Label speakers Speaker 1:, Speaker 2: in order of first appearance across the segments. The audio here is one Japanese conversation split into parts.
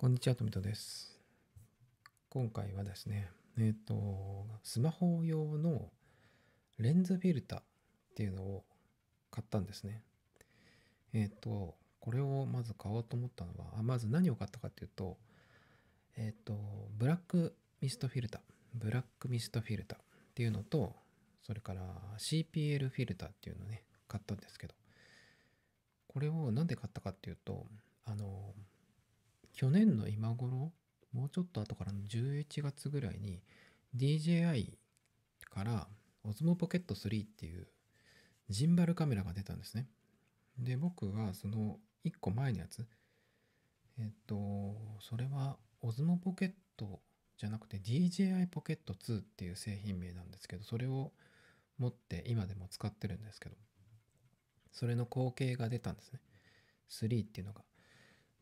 Speaker 1: こんにちは、富田です。今回はですね、えっ、ー、と、スマホ用のレンズフィルターっていうのを買ったんですね。えっ、ー、と、これをまず買おうと思ったのは、あまず何を買ったかっていうと、えっ、ー、と、ブラックミストフィルター、ブラックミストフィルターっていうのと、それから CPL フィルターっていうのをね、買ったんですけど、これをなんで買ったかっていうと、あの、去年の今頃もうちょっと後からの11月ぐらいに DJI から Osmo Pocket 3っていうジンバルカメラが出たんですね。で、僕はその1個前のやつ、えっと、それは Osmo Pocket じゃなくて DJI Pocket 2っていう製品名なんですけど、それを持って今でも使ってるんですけど、それの後継が出たんですね。3っていうのが。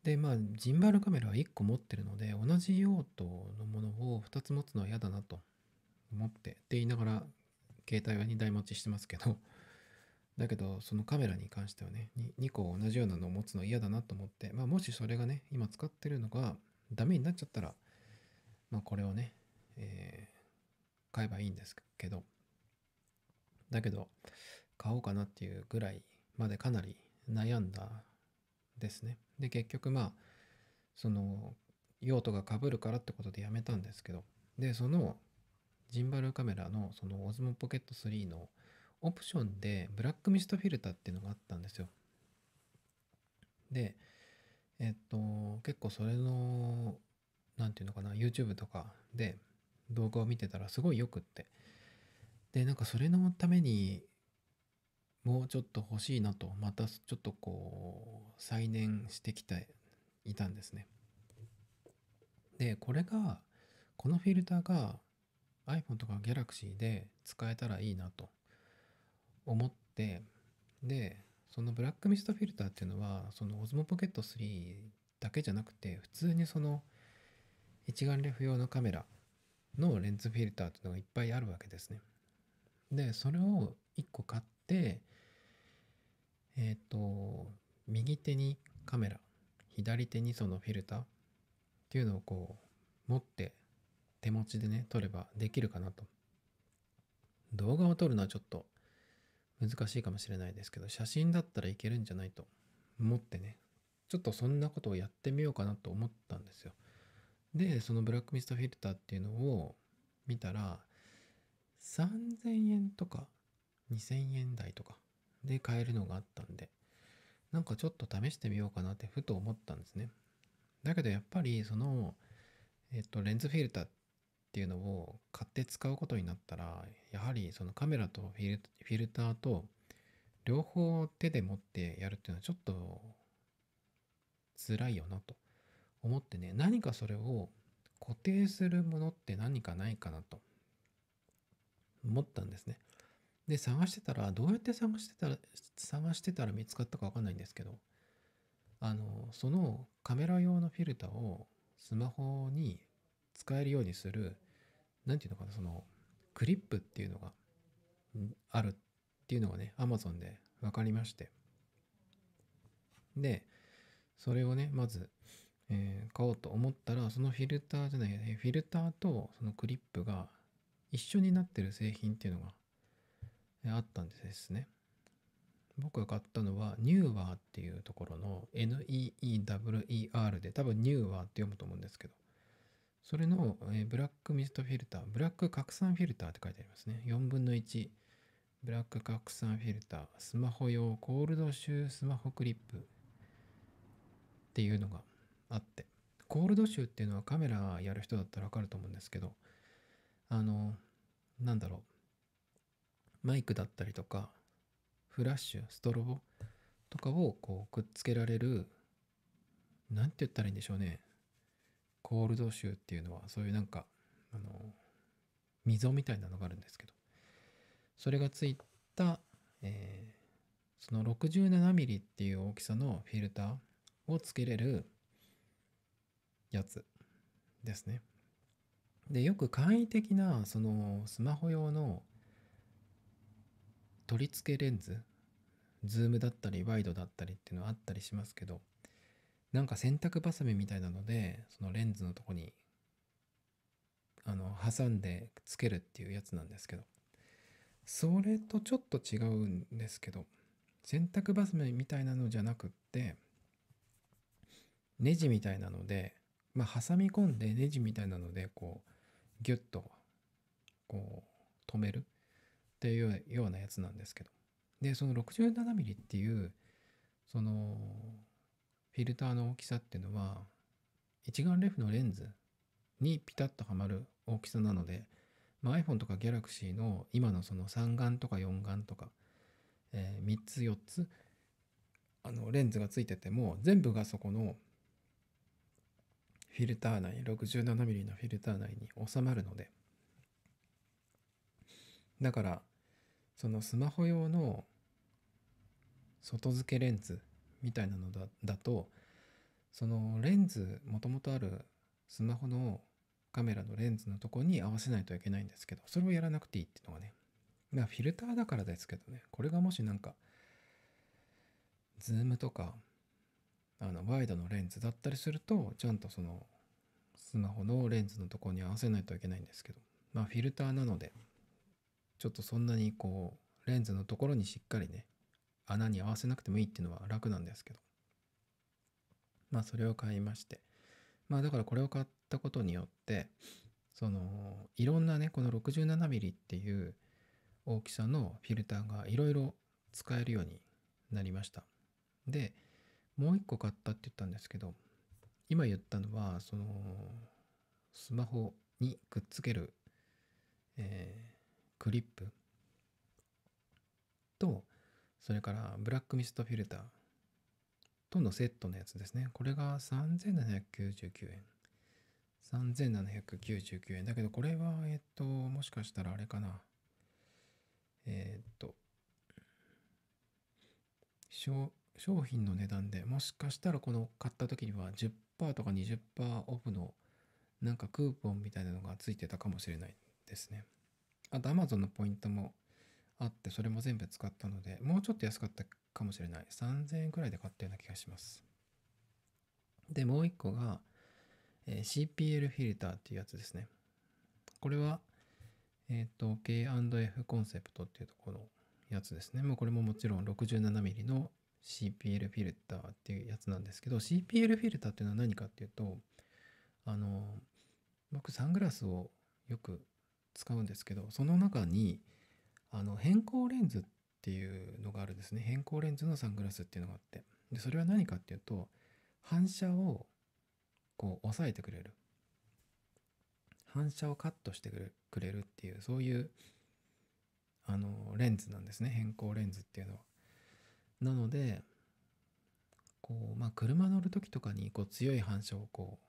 Speaker 1: でまあジンバルカメラは1個持ってるので同じ用途のものを2つ持つのは嫌だなと思ってって言いながら携帯は2台持ちしてますけどだけどそのカメラに関してはね 2, 個同じようなのを持つの嫌だなと思って、まあ、もしそれがね今使ってるのがダメになっちゃったら、まあ、これをね、えー、買えばいいんですけどだけど買おうかなっていうぐらいまでかなり悩んだですね。で結局まあその用途がかぶるからってことでやめたんですけどでそのジンバルカメラのそのオズモポケット3のオプションでブラックミストフィルターっていうのがあったんですよでえっと結構それの何て言うのかな YouTube とかで動画を見てたらすごいよくってでなんかそれのためにもうちょっと欲しいなとまたちょっとこう再燃してきていたんですねでこれがこのフィルターが iPhone とか Galaxy で使えたらいいなと思ってでそのブラックミストフィルターっていうのはそのオズモポケット3だけじゃなくて普通にその一眼レフ用のカメラのレンズフィルターっていうのがいっぱいあるわけですねでそれを1個買ってえっ、ー、と、右手にカメラ、左手にそのフィルターっていうのをこう、持って手持ちでね、撮ればできるかなと。動画を撮るのはちょっと難しいかもしれないですけど、写真だったらいけるんじゃないと思ってね、ちょっとそんなことをやってみようかなと思ったんですよ。で、そのブラックミストフィルターっていうのを見たら、3000円とか2000円台とかで買えるのがあったんで、なんかちょっと試してみようかなってふと思ったんですね。だけどやっぱりその、えっと、レンズフィルターっていうのを買って使うことになったら、やはりそのカメラとフィルターと両方手で持ってやるっていうのはちょっと辛いよなと思ってね、何かそれを固定するものって何かないかなと思ったんですね。で、探してたら、どうやって探してたら、探してたら見つかったかわかんないんですけど、あの、そのカメラ用のフィルターをスマホに使えるようにする、何て言うのかな、その、クリップっていうのがあるっていうのがね、Amazon で分かりまして。で、それをね、まず、えー、買おうと思ったら、そのフィルターじゃない、フィルターとそのクリップが一緒になってる製品っていうのがあったんですね。僕が買ったのは Newer っていうところの NEEWER で多分 Newer って読むと思うんですけどそれの、えブラックミストフィルターブラック拡散フィルターって書いてありますね4分の1ブラック拡散フィルタースマホ用コールドシュースマホクリップっていうのがあってコールドシューっていうのはカメラやる人だったらわかると思うんですけどあのなんだろうマイクだったりとかフラッシュストロボとかをこうくっつけられる何て言ったらいいんでしょうねコールドシューっていうのはそういうなんかあの溝みたいなのがあるんですけどそれがついた、えー、その 67mm っていう大きさのフィルターをつけれるやつですね。でよく簡易的なそのスマホ用の取り付けレンズズームだったりワイドだったりっていうのはあったりしますけどなんか洗濯バサミみたいなのでそのレンズのとこにあの挟んでつけるっていうやつなんですけどそれとちょっと違うんですけど洗濯バサミみたいなのじゃなくってネジみたいなのでまあ挟み込んでネジみたいなのでこうギュッとこう止めるっていうようなやつなんですけどでその 67mm っていうそのフィルターの大きさっていうのは一眼レフのレンズにピタッとはまる大きさなので、まあ、iPhone とか Galaxy の今のその3眼とか4眼とか、えー、3つ4つあのレンズがついてても全部がそこのフィルター内 67mm のフィルター内に収まるのでだからそのスマホ用の外付けレンズみたいなのだだとそのレンズもともとあるスマホのカメラのレンズのとこに合わせないといけないんですけどそれをやらなくていいっていうのがねまあフィルターだからですけどねこれがもしなんかズームとかあのワイドのレンズだったりするとちゃんとそのスマホのレンズのとこに合わせないといけないんですけどまあフィルターなのでちょっとそんなにこうレンズのところにしっかりね穴に合わせなくてもいいっていうのは楽なんですけどまあそれを買いましてまあだからこれを買ったことによってそのいろんなねこの 67mm っていう大きさのフィルターがいろいろ使えるようになりましたでもう一個買ったって言ったんですけど今言ったのはそのスマホにくっつける、えークリップと、それからブラックミストフィルターとのセットのやつですね。これが3799円。3799円。だけどこれは、えっと、もしかしたらあれかな。えっと、商品の値段でもしかしたらこの買った時には10%とか20%オフのなんかクーポンみたいなのがついてたかもしれないですね。あと Amazon のポイントもあって、それも全部使ったので、もうちょっと安かったかもしれない。3000円くらいで買ったような気がします。で、もう1個が、え CPL フィルターっていうやつですね。これは、えっ、ー、と、K&F コンセプトっていうところのやつですね。もうこれももちろん 67mm の CPL フィルターっていうやつなんですけど、CPL フィルターっていうのは何かっていうと、あの、僕サングラスをよく使うんですけどその中にあの変光レンズっていうのがあるんですね変光レンズのサングラスっていうのがあってでそれは何かっていうと反射をこう抑えてくれる反射をカットしてくれるっていうそういうあのレンズなんですね変光レンズっていうのは。なのでこうまあ車乗る時とかにこう強い反射をこう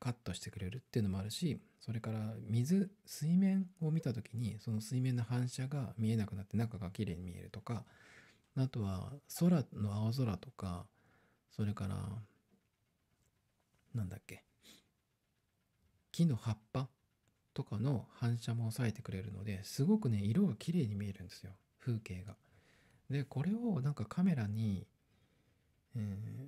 Speaker 1: カットしてくれるっていうのもあるしそれから水水面を見た時にその水面の反射が見えなくなって中が綺麗に見えるとかあとは空の青空とかそれからなんだっけ木の葉っぱとかの反射も抑えてくれるのですごくね色が綺麗に見えるんですよ風景が。でこれをなんかカメラに、えー、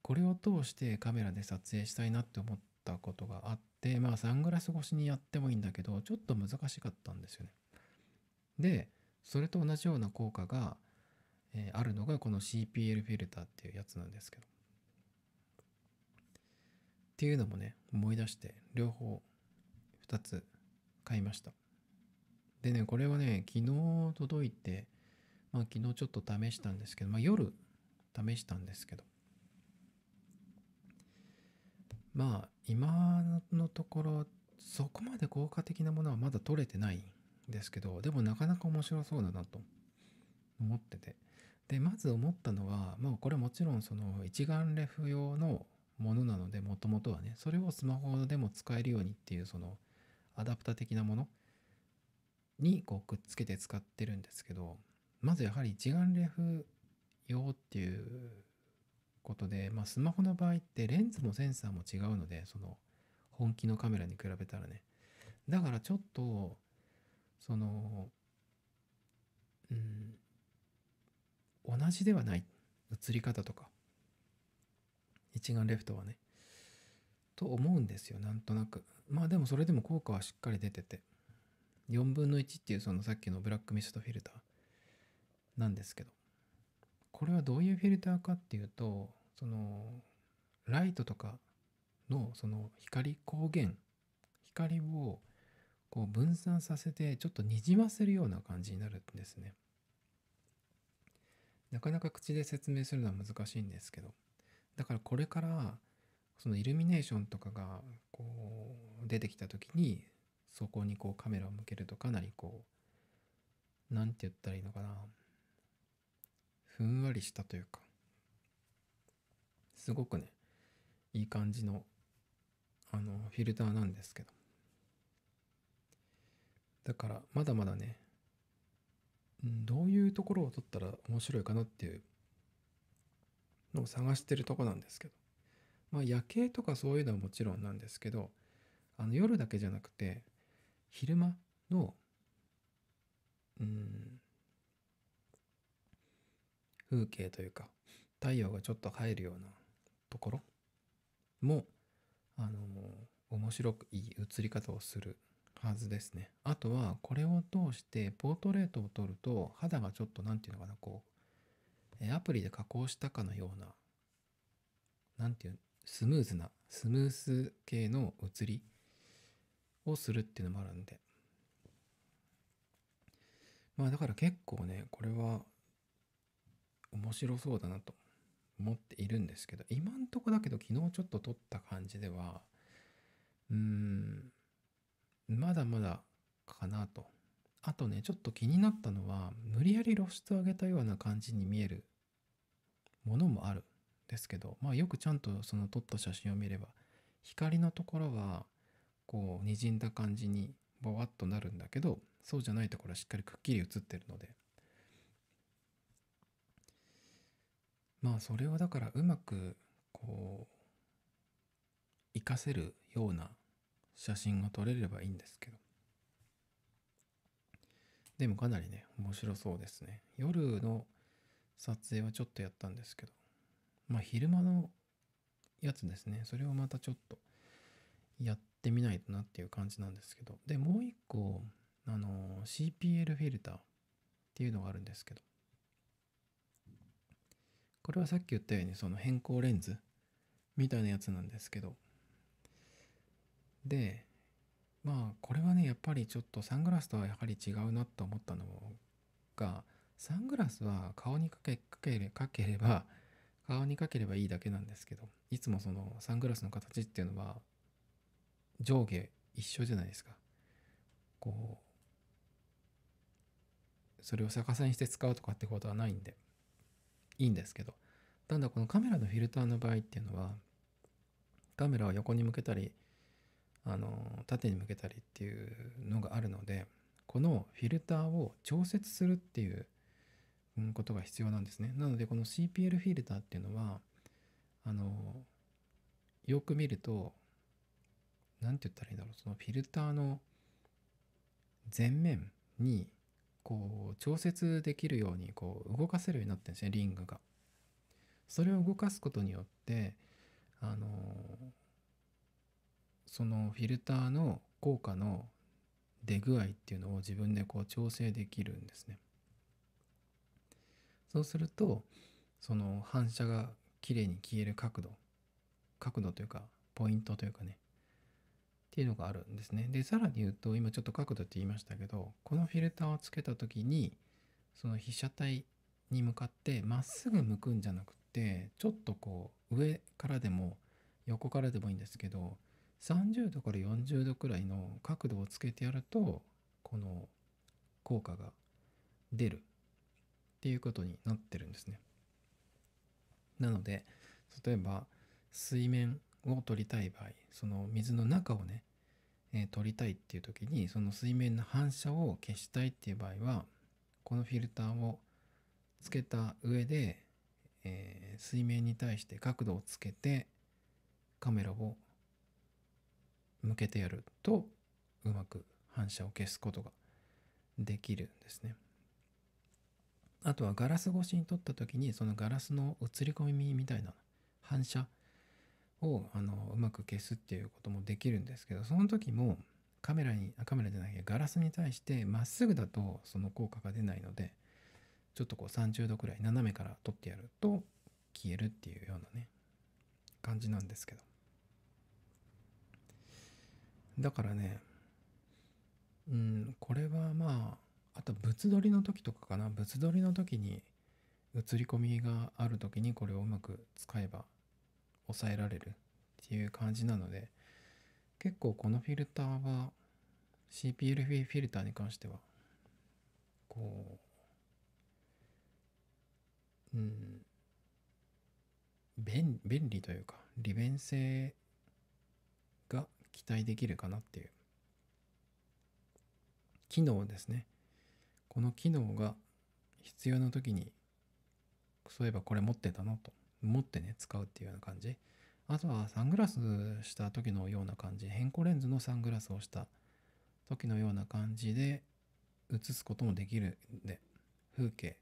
Speaker 1: これを通してカメラで撮影したいなって思っったことがあって、まあサングラス越しにやってもいいんだけど、ちょっと難しかったんですよね。で、それと同じような効果が、えー、あるのがこの CPL フィルターっていうやつなんですけど。っていうのもね、思い出して、両方2つ買いました。でね、これはね、昨日届いて、まあ昨日ちょっと試したんですけど、まあ夜試したんですけど、まあ今のところそこまで効果的なものはまだ取れてないんですけどでもなかなか面白そうだなと思っててでまず思ったのはもうこれもちろんその一眼レフ用のものなのでもともとはねそれをスマホでも使えるようにっていうそのアダプタ的なものにこうくっつけて使ってるんですけどまずやはり一眼レフ用っていうことで、まあ、スマホの場合ってレンズもセンサーも違うので、その本気のカメラに比べたらね。だからちょっと、その、うん、同じではない。映り方とか。一眼レフトはね。と思うんですよ、なんとなく。まあでもそれでも効果はしっかり出てて。4分の1っていうそのさっきのブラックミストフィルターなんですけど。これはどういうフィルターかっていうと、そのライトとかのその光光源光をこう分散させてちょっとにじませるような感じになるんですね。なかなか口で説明するのは難しいんですけどだからこれからそのイルミネーションとかがこう出てきた時にそこにこうカメラを向けるとかなりこう何て言ったらいいのかなふんわりしたというかすごくねいい感じのあのフィルターなんですけどだからまだまだねどういうところを撮ったら面白いかなっていうのを探してるとこなんですけどまあ夜景とかそういうのはもちろんなんですけどあの夜だけじゃなくて昼間のうん風景というか太陽がちょっと入るようなところも、あの面白くいい映り方をするはずですね。あとはこれを通してポートレートを撮ると肌がちょっと何て言うのかなこうアプリで加工したかのような何て言うスムーズなスムース系の写りをするっていうのもあるんでまあだから結構ねこれは面白そうだなと持っているんですけど、今んとこだけど昨日ちょっと撮った感じでは、うーん、まだまだかなと。あとね、ちょっと気になったのは、無理やり露出を上げたような感じに見えるものもあるんですけど、まあよくちゃんとその撮った写真を見れば、光のところは、こう、滲んだ感じに、ぼわっとなるんだけど、そうじゃないところはしっかりくっきり写ってるので、まあそれをだからうまくこう活かせるような写真が撮れればいいんですけどでもかなりね面白そうですね夜の撮影はちょっとやったんですけどまあ昼間のやつですねそれをまたちょっとやってみないとなっていう感じなんですけどでもう一個あの CPL フィルターっていうのがあるんですけどこれはさっき言ったようにその変更レンズみたいなやつなんですけどでまあこれはねやっぱりちょっとサングラスとはやはり違うなと思ったのがサングラスは顔にかけかけかければ顔にかければいいだけなんですけどいつもそのサングラスの形っていうのは上下一緒じゃないですかこうそれを逆さにして使うとかってことはないんでいいんですけどただこのカメラのフィルターの場合っていうのはカメラを横に向けたりあの縦に向けたりっていうのがあるのでこのフィルターを調節するっていうことが必要なんですねなのでこの CPL フィルターっていうのはあのよく見ると何て言ったらいいんだろうそのフィルターの前面にこう調節できるようにこう動かせるようになってるんですねリングが。それを動かすことによってあのそのフィルターの効果の出具合っていうのを自分でこう調整できるんですね。そうするとその反射がきれいに消える角度角度というかポイントというかねっていうのがあるんですね。で、さらに言うと、今ちょっと角度って言いましたけど、このフィルターをつけた時に、その被写体に向かってまっすぐ向くんじゃなくて、ちょっとこう上からでも横からでもいいんですけど、30度から40度くらいの角度をつけてやると、この効果が出るっていうことになってるんですね。なので、例えば水面を取りたい場合その水の中をね、えー、取りたいっていう時にその水面の反射を消したいっていう場合はこのフィルターをつけた上で、えー、水面に対して角度をつけてカメラを向けてやるとうまく反射を消すことができるんですね。あとはガラス越しに撮った時にそのガラスの映り込みみたいな反射をあのうまく消すっていうこともできるんですけどその時もカメラにカメラじゃないガラスに対してまっすぐだとその効果が出ないのでちょっとこう30度くらい斜めから撮ってやると消えるっていうようなね感じなんですけどだからねうんこれはまああと物撮りの時とかかな物撮りの時に映り込みがある時にこれをうまく使えば抑えられるっていう感じなので結構このフィルターは CPL フィルターに関してはこううん便便利というか利便性が期待できるかなっていう機能ですねこの機能が必要な時にそういえばこれ持ってたなと持ってね使うっていうような感じあとはサングラスした時のような感じ変更レンズのサングラスをした時のような感じで映すこともできるんで風景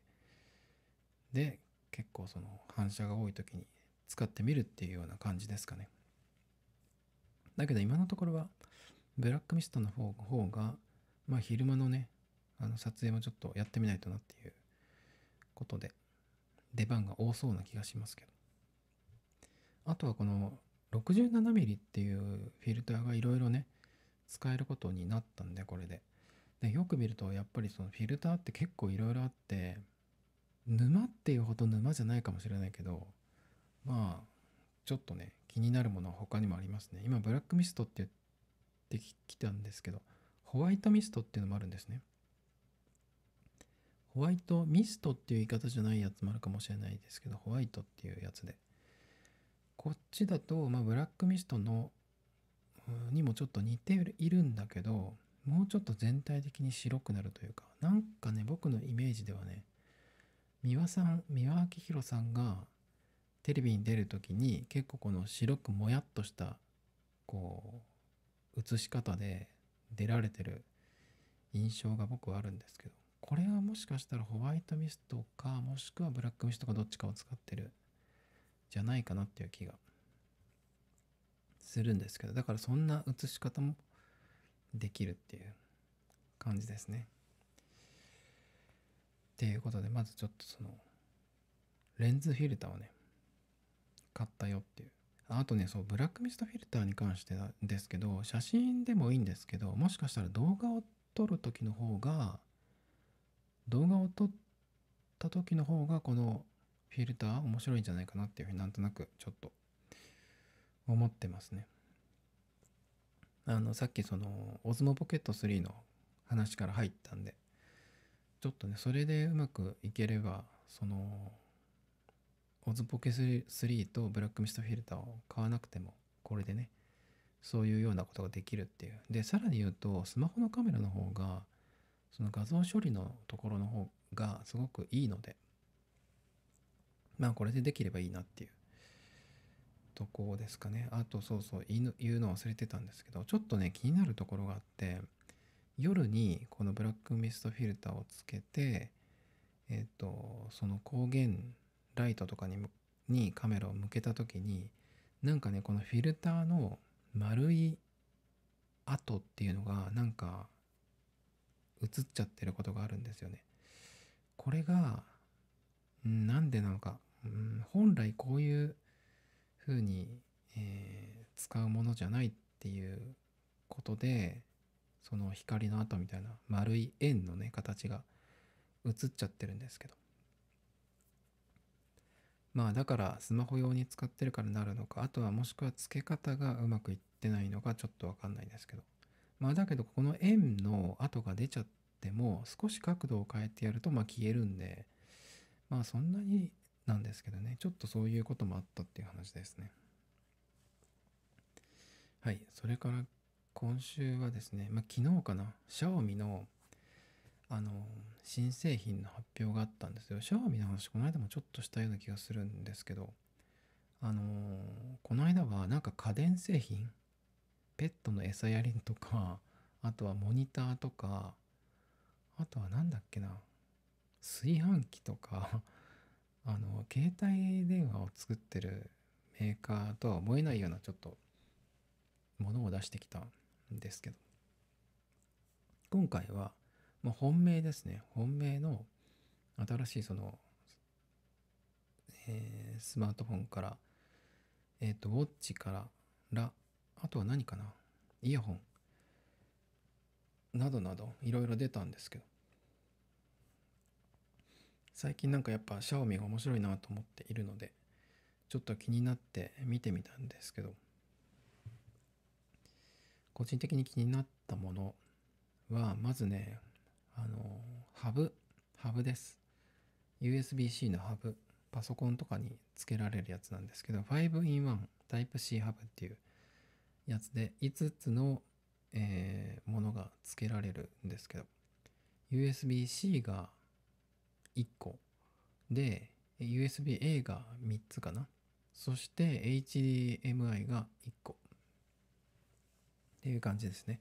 Speaker 1: で結構その反射が多い時に使ってみるっていうような感じですかねだけど今のところはブラックミストの方方がまあ昼間のねあの撮影もちょっとやってみないとなっていうことで出番が多そうな気がしますけどあとはこの 67mm っていうフィルターがいろいろね使えることになったんでこれででよく見るとやっぱりそのフィルターって結構いろいろあって沼っていうほど沼じゃないかもしれないけどまあちょっとね気になるものは他にもありますね今ブラックミストって言ってきたんですけどホワイトミストっていうのもあるんですねホワイトミストっていう言い方じゃないやつもあるかもしれないですけど、ホワイトっていうやつで。こっちだと、まあ、ブラックミストのにもちょっと似ているんだけど、もうちょっと全体的に白くなるというか、なんかね、僕のイメージではね、三輪さん、三輪明宏さんがテレビに出る時に結構この白くもやっとした、こう、映し方で出られてる印象が僕はあるんですけど、しかしたらホワイトミストか、もしくはブラックミストかどっちかを使ってるじゃないかなっていう気がするんですけど、だからそんな写し方もできるっていう感じですね。っていうことで、まずちょっとその、レンズフィルターをね、買ったよっていう。あとね、そう、ブラックミストフィルターに関してですけど、写真でもいいんですけど、もしかしたら動画を撮る時の方が、動画を撮った時の方がこのフィルター面白いんじゃないかなっていうふうになんとなくちょっと思ってますね。あのさっきそのオズモポケット3の話から入ったんでちょっとねそれでうまくいければそのオズポケ3とブラックミストフィルターを買わなくてもこれでねそういうようなことができるっていうでさらに言うとスマホのカメラの方がその画像処理のところの方がすごくいいので、まあこれでできればいいなっていうとこですかね。あとそうそう言うの忘れてたんですけど、ちょっとね気になるところがあって、夜にこのブラックミストフィルターをつけて、えっ、と、その光源ライトとかににカメラを向けた時に、なんかね、このフィルターの丸い跡っていうのがなんか映っちゃってることがあるんですよね。これが、なんでなのか、うん、本来こういうふうに、えー、使うものじゃないっていうことで、その光の跡みたいな丸い円のね、形が映っちゃってるんですけど。まあだからスマホ用に使ってるからなるのか、あとはもしくは付け方がうまくいってないのかちょっとわかんないですけど。まあ、だけどここの円の跡が出ちゃっても少し角度を変えてやるとまあ消えるんでまあそんなになんですけどねちょっとそういうこともあったっていう話ですねはいそれから今週はですね、まあ、昨日かな Xiaomi のあの新製品の発表があったんですよ Xiaomi の話この間もちょっとしたような気がするんですけどあのこの間はなんか家電製品ペットの餌やりとかあとはモニターとかあとは何だっけな炊飯器とかあの携帯電話を作ってるメーカーとは思えないようなちょっとものを出してきたんですけど今回はま本命ですね本命の新しいその、えー、スマートフォンから、えっ、ー、とウォッチからラあとは何かなイヤホンなどなどいろいろ出たんですけど最近なんかやっぱシャオミが面白いなと思っているのでちょっと気になって見てみたんですけど個人的に気になったものはまずねあのハブハブです USB-C のハブパソコンとかにつけられるやつなんですけど 5in1 Type-C ハブっていうやつで5つの、えー、ものが付けられるんですけど USB-C が1個で USB-A が3つかなそして HDMI が1個っていう感じですね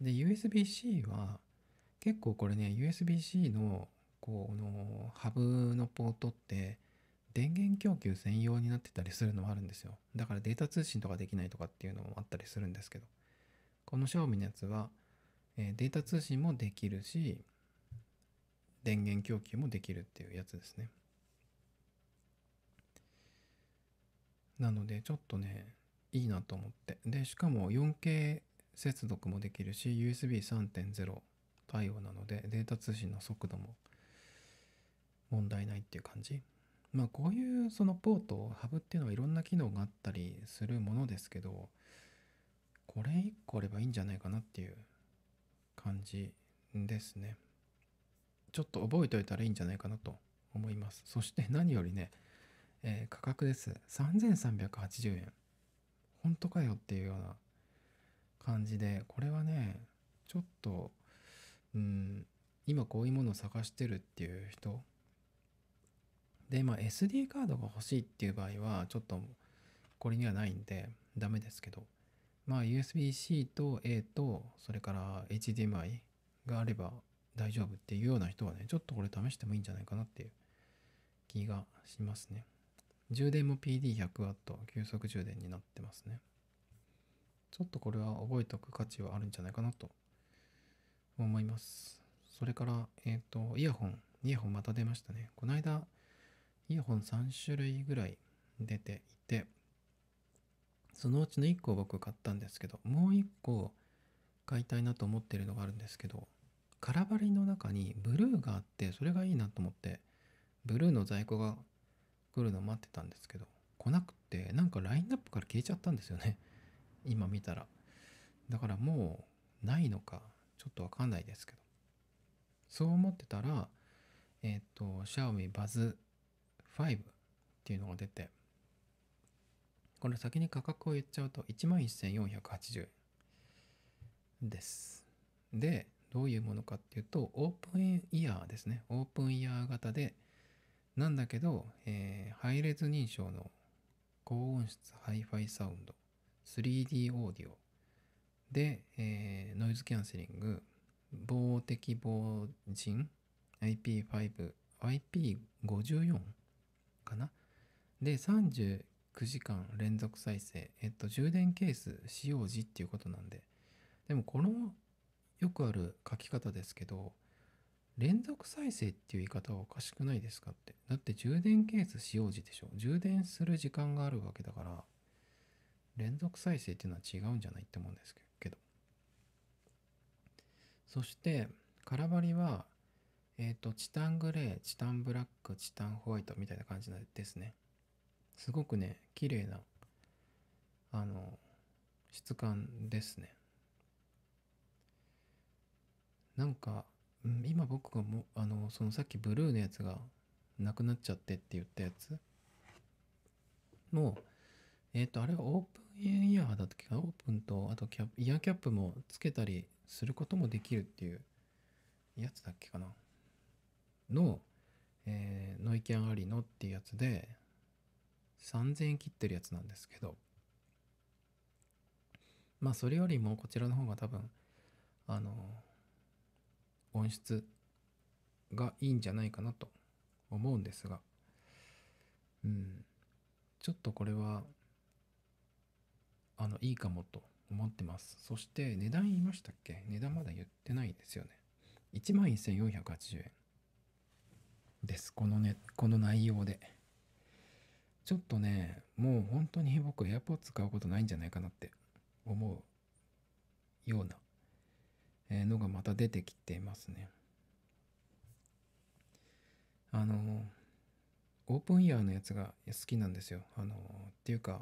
Speaker 1: で USB-C は結構これね USB-C のこのハブのポートって電源供給専用になってたりするのもあるんですよ。だからデータ通信とかできないとかっていうのもあったりするんですけど、この Xiaomi のやつは、えデータ通信もできるし、電源供給もできるっていうやつですね。なのでちょっとね、いいなと思って。で、しかも 4K 接続もできるし、USB3.0 対応なので、データ通信の速度も問題ないっていう感じ。まあ、こういうそのポート、ハブっていうのはいろんな機能があったりするものですけど、これ1個あればいいんじゃないかなっていう感じですね。ちょっと覚えておいたらいいんじゃないかなと思います。そして 何よりね、えー、価格です。3380円。本当かよっていうような感じで、これはね、ちょっと、うん、今こういうものを探してるっていう人で、まあ、SD カードが欲しいっていう場合は、ちょっとこれにはないんで、ダメですけど、まあ、USB-C と A と、それから HDMI があれば大丈夫っていうような人はね、ちょっとこれ試してもいいんじゃないかなっていう気がしますね。充電も PD100W、急速充電になってますね。ちょっとこれは覚えておく価値はあるんじゃないかなと思います。それから、えっ、ー、と、イヤホン。イヤホンまた出ましたね。この間、イヤホン3種類ぐらい出ていてそのうちの1個を僕買ったんですけどもう1個買いたいなと思ってるのがあるんですけど空張りの中にブルーがあってそれがいいなと思ってブルーの在庫が来るのを待ってたんですけど来なくてなんかラインナップから消えちゃったんですよね 今見たらだからもうないのかちょっとわかんないですけどそう思ってたらえっ、ー、と Xiaomi っていうのが出て、これ先に価格を言っちゃうと11,480円です。で、どういうものかっていうと、オープンイヤーですね。オープンイヤー型で、なんだけど、えー、ハイレズ認証の高音質ハイファイサウンド、3D オーディオで、えー、ノイズキャンセリング、防的防塵、IP5、IP54 かな。で、39時間連続再生。えっと、充電ケース使用時っていうことなんで。でも、このよくある書き方ですけど、連続再生っていう言い方はおかしくないですかって。だって充電ケース使用時でしょ。充電する時間があるわけだから、連続再生っていうのは違うんじゃないって思うんですけど。そして、空張りは、えっ、ー、と、チタングレー、チタンブラック、チタンホワイトみたいな感じですね。すごくね、綺麗な、あの、質感ですね。なんか、今僕がもあのそのさっきブルーのやつがなくなっちゃってって言ったやつもえっ、ー、とあれはオープンイヤーだったっけオープンとあとキャイヤーキャップもつけたりすることもできるっていうやつだっけかなの、えー、ノイキャンありのっていうやつで3000円切ってるやつなんですけどまあそれよりもこちらの方が多分あの音質がいいんじゃないかなと思うんですがうんちょっとこれはあのいいかもと思ってますそして値段言いましたっけ値段まだ言ってないんですよね1万1480円ですこのねこの内容でちょっとねもう本当に僕 AirPods 買うことないんじゃないかなって思うようなのがまた出てきていますねあのオープンイヤーのやつが好きなんですよあのっていうか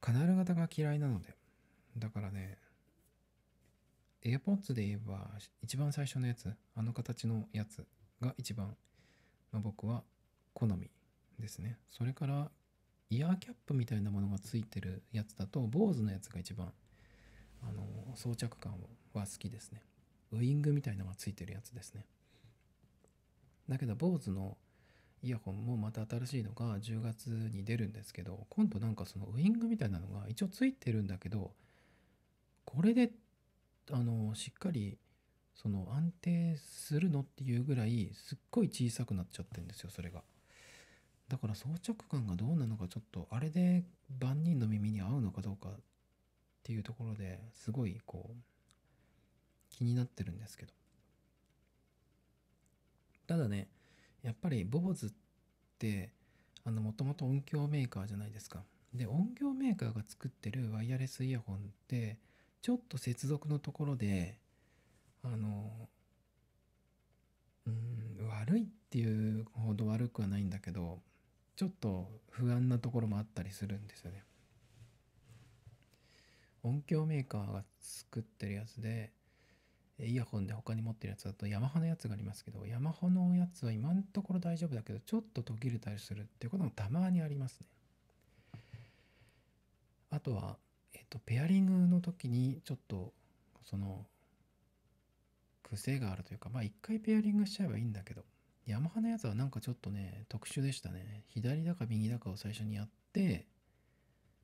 Speaker 1: カナル型が嫌いなのでだからね AirPods で言えば一番最初のやつあの形のやつが一番、まあ、僕は好みですね。それからイヤーキャップみたいなものがついてるやつだと BOSE のやつが一番あの装着感は好きですね。ウイングみたいのがついてるやつですね。だけど BOSE のイヤホンもまた新しいのが10月に出るんですけど今度なんかそのウイングみたいなのが一応ついてるんだけどこれであのしっかりその安定するのっていうぐらいすっごい小さくなっちゃってんですよそれがだから装着感がどうなのかちょっとあれで万人の耳に合うのかどうかっていうところですごいこう気になってるんですけどただねやっぱり b o z ってもともと音響メーカーじゃないですかで音響メーカーが作ってるワイヤレスイヤホンってちょっと接続のところであのうん悪いっていうほど悪くはないんだけどちょっと不安なところもあったりするんですよね。音響メーカーが作ってるやつでイヤホンで他に持ってるやつだとヤマハのやつがありますけどヤマハのやつは今のところ大丈夫だけどちょっと途切れたりするっていうこともたまにありますね。あとは、えっと、ペアリングの時にちょっとその癖があるというか、まあ一回ペアリングしちゃえばいいんだけど、ヤマハのやつはなんかちょっとね、特殊でしたね。左だか右だかを最初にやって、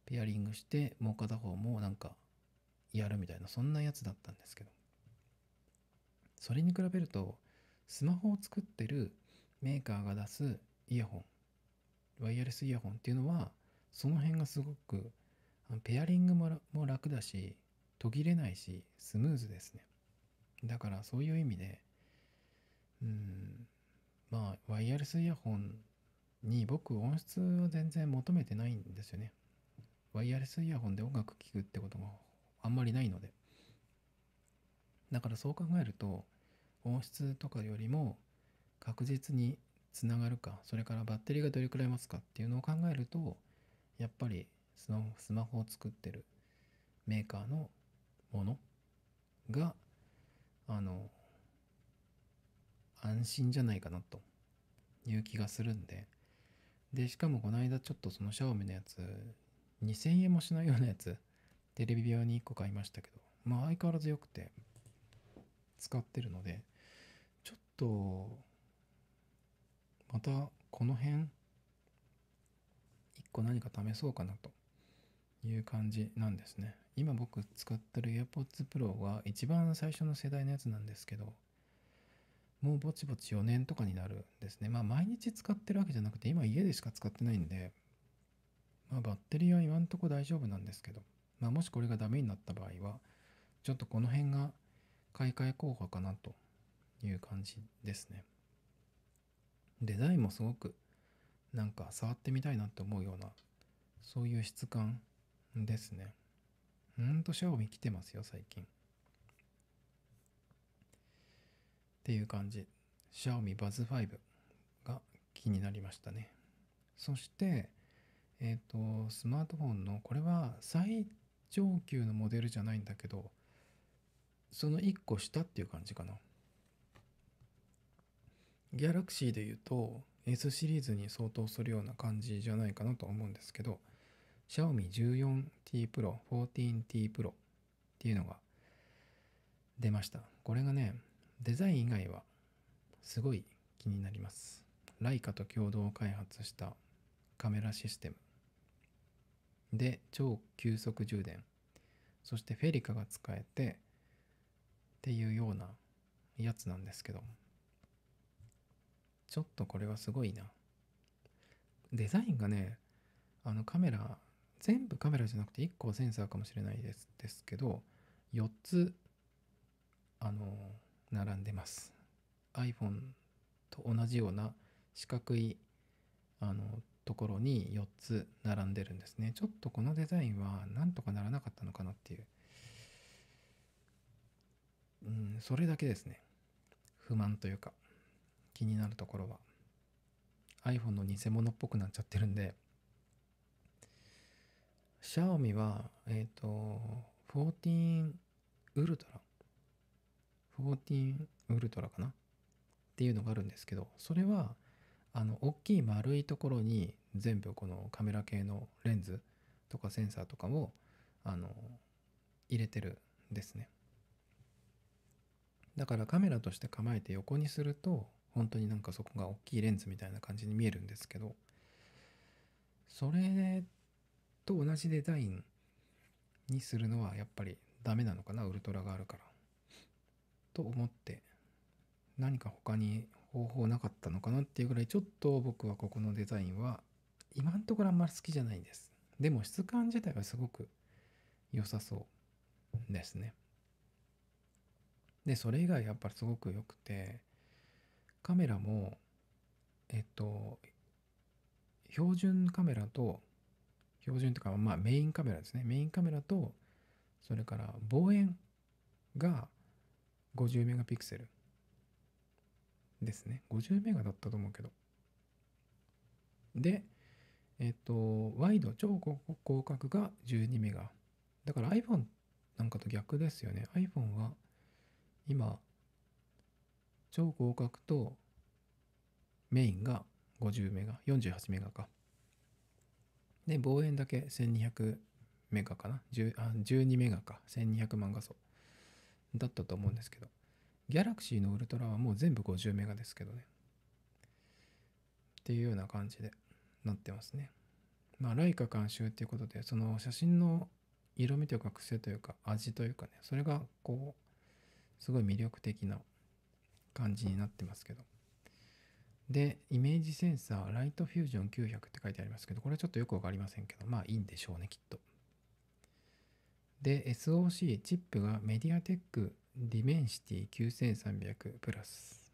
Speaker 1: ペアリングして、もう片方もなんかやるみたいな、そんなやつだったんですけど。それに比べると、スマホを作ってるメーカーが出すイヤホン、ワイヤレスイヤホンっていうのは、その辺がすごく、ペアリングも楽だし、途切れないし、スムーズですね。だからそういう意味で、うん、まあ、ワイヤレスイヤホンに僕音質を全然求めてないんですよね。ワイヤレスイヤホンで音楽聴くってこともあんまりないので。だからそう考えると、音質とかよりも確実につながるか、それからバッテリーがどれくらい持つかっていうのを考えると、やっぱりスマホを作ってるメーカーのものがあの安心じゃないかなという気がするんででしかもこの間ちょっとそのシャオミのやつ2000円もしないようなやつテレビ用に1個買いましたけどまあ相変わらず良くて使ってるのでちょっとまたこの辺1個何か試そうかなという感じなんですね今僕使ってる AirPods Pro は一番最初の世代のやつなんですけど、もうぼちぼち4年とかになるんですね。まあ毎日使ってるわけじゃなくて、今家でしか使ってないんで、まあバッテリーは今んとこ大丈夫なんですけど、まあもしこれがダメになった場合は、ちょっとこの辺が買い替え効果かなという感じですね。デザインもすごくなんか触ってみたいなって思うような、そういう質感ですね。ほんとシャオミ来てますよ、最近。っていう感じ。シャオミバズ5が気になりましたね。そして、えっ、ー、と、スマートフォンの、これは最上級のモデルじゃないんだけど、その1個下っていう感じかな。ギャラクシーで言うと S シリーズに相当するような感じじゃないかなと思うんですけど、Xiaomi 14T Pro、14T Pro っていうのが出ました。これがね、デザイン以外はすごい気になります。ライカと共同開発したカメラシステムで超急速充電そしてフェリカが使えてっていうようなやつなんですけどちょっとこれはすごいなデザインがねあのカメラ全部カメラじゃなくて1個センサーかもしれないですですけど4つあの並んでます iPhone と同じような四角いあのところに4つ並んでるんですねちょっとこのデザインはなんとかならなかったのかなっていううんそれだけですね不満というか気になるところは iPhone の偽物っぽくなっちゃってるんでシャオミは、えっ、ー、と、14ウルトラ。14ウルトラかなっていうのがあるんですけど、それは、あの、大きい丸いところに全部このカメラ系のレンズとかセンサーとかを、あの、入れてるんですね。だからカメラとして構えて横にすると、本当になんかそこが大きいレンズみたいな感じに見えるんですけど、それと同じデザインにするのはやっぱりダメなのかなウルトラがあるから。と思って何か他に方法なかったのかなっていうぐらいちょっと僕はここのデザインは今んところあんまり好きじゃないです。でも質感自体はすごく良さそうですね。で、それ以外やっぱりすごく良くて、カメラも、えっと、標準カメラと標準とか、まあ、メインカメラですね。メインカメラと、それから望遠が50メガピクセルですね。50メガだったと思うけど。で、えっと、ワイド、超広角が12メガ。だから iPhone なんかと逆ですよね。iPhone は今、超広角とメインが50メガ、48メガか。で、望遠だけ1200メガかな10あ12メガか1200万画素だったと思うんですけど、ギャラクシーのウルトラはもう全部50メガですけどね。っていうような感じでなってますね。まあ、ライカ監修っていうことで、その写真の色味というか癖というか味というかね、それがこう、すごい魅力的な感じになってますけど。で、イメージセンサー、ライトフュージョン900って書いてありますけど、これはちょっとよくわかりませんけど、まあいいんでしょうね、きっと。で、SOC、チップがメディアテックディメンシティ9300プラス。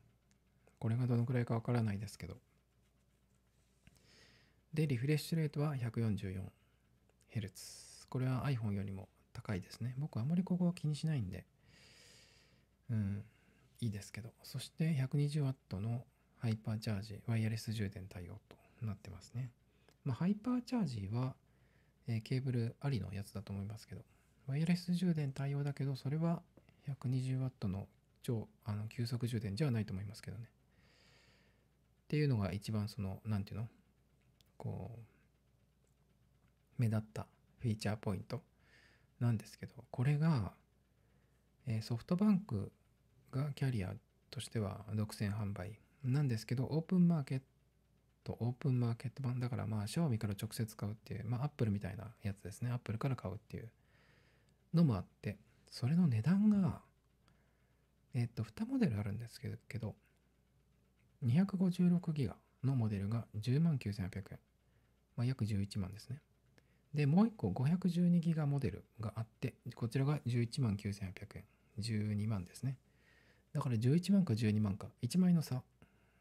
Speaker 1: これがどのくらいかわからないですけど。で、リフレッシュレートは 144Hz。これは iPhone よりも高いですね。僕あまりここは気にしないんで、うん、いいですけど。そして 120W のハイパーチャージ、ワイヤレス充電対応となってますね。まあ、ハイパーチャージは、えー、ケーブルありのやつだと思いますけど、ワイヤレス充電対応だけど、それは 120W の超あの急速充電じゃないと思いますけどね。っていうのが一番その、何ていうのこう、目立ったフィーチャーポイントなんですけど、これが、えー、ソフトバンクがキャリアとしては独占販売なんですけど、オープンマーケット、オープンマーケット版だから、まあ、オ味から直接買うっていう、まあ、アップルみたいなやつですね。Apple から買うっていうのもあって、それの値段が、えっ、と、2モデルあるんですけど、256ギガのモデルが10万9800円。まあ、約11万ですね。で、もう1個512ギガモデルがあって、こちらが11万9800円。12万ですね。だから11万か12万か、1枚の差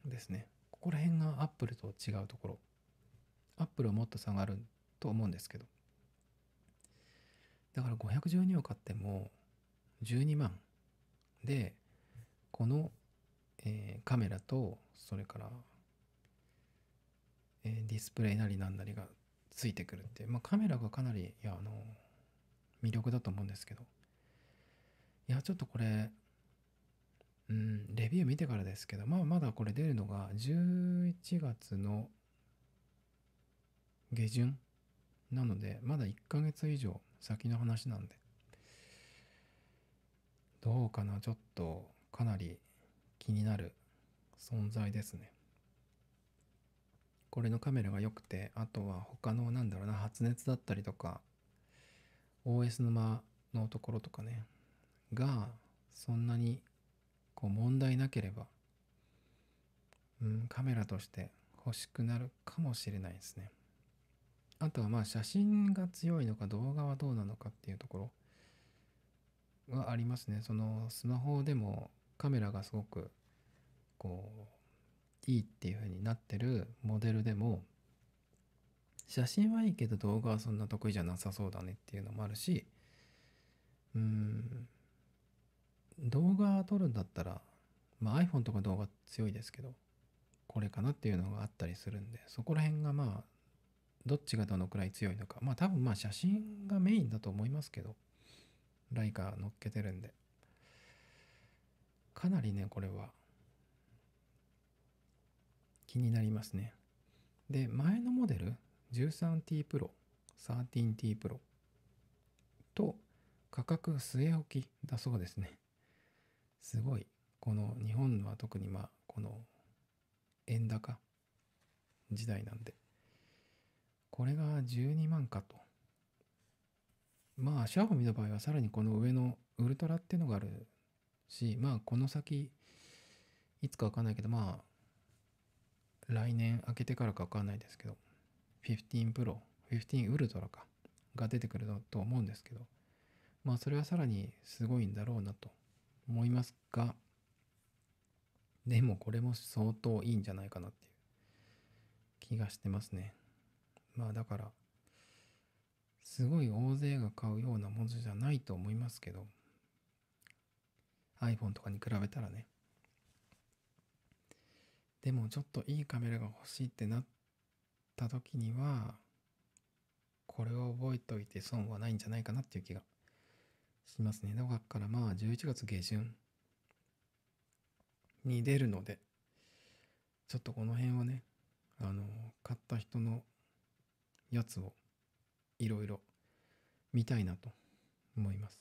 Speaker 1: ですねここら辺がアップルと違うところアップルはもっと下がると思うんですけどだから512を買っても12万でこの、えー、カメラとそれから、えー、ディスプレイなりなんなりがついてくるって、まあ、カメラがかなりいやあの魅力だと思うんですけどいやちょっとこれうん、レビュー見てからですけど、まあ、まだこれ出るのが11月の下旬なので、まだ1ヶ月以上先の話なんで、どうかな、ちょっとかなり気になる存在ですね。これのカメラが良くて、あとは他の、なんだろうな、発熱だったりとか、OS 沼のところとかね、が、そんなにこう問題なければ、うん、カメラとして欲しくなるかもしれないですね。あとはまあ写真が強いのか動画はどうなのかっていうところはありますね。そのスマホでもカメラがすごくこういいっていう風になってるモデルでも写真はいいけど動画はそんな得意じゃなさそうだねっていうのもあるしうーん動画撮るんだったら、まあ、iPhone とか動画強いですけどこれかなっていうのがあったりするんでそこら辺がまあどっちがどのくらい強いのかまあ多分まあ写真がメインだと思いますけどライカ乗っけてるんでかなりねこれは気になりますねで前のモデル 13T Pro、13T Pro と価格据え置きだそうですねすごいこの日本は特にまあこの円高時代なんでこれが12万かとまあシーを見た場合はさらにこの上のウルトラっていうのがあるしまあこの先いつかわかんないけどまあ来年明けてからかわかんないですけど15プロ15ウルトラかが出てくると思うんですけどまあそれはさらにすごいんだろうなと思いますがでもこれも相当いいんじゃないかなっていう気がしてますねまあだからすごい大勢が買うようなものじゃないと思いますけど iPhone とかに比べたらねでもちょっといいカメラが欲しいってなった時にはこれを覚えておいて損はないんじゃないかなっていう気がしますね。だからまあ11月下旬に出るので、ちょっとこの辺はね、あの、買った人のやつをいろいろ見たいなと思います。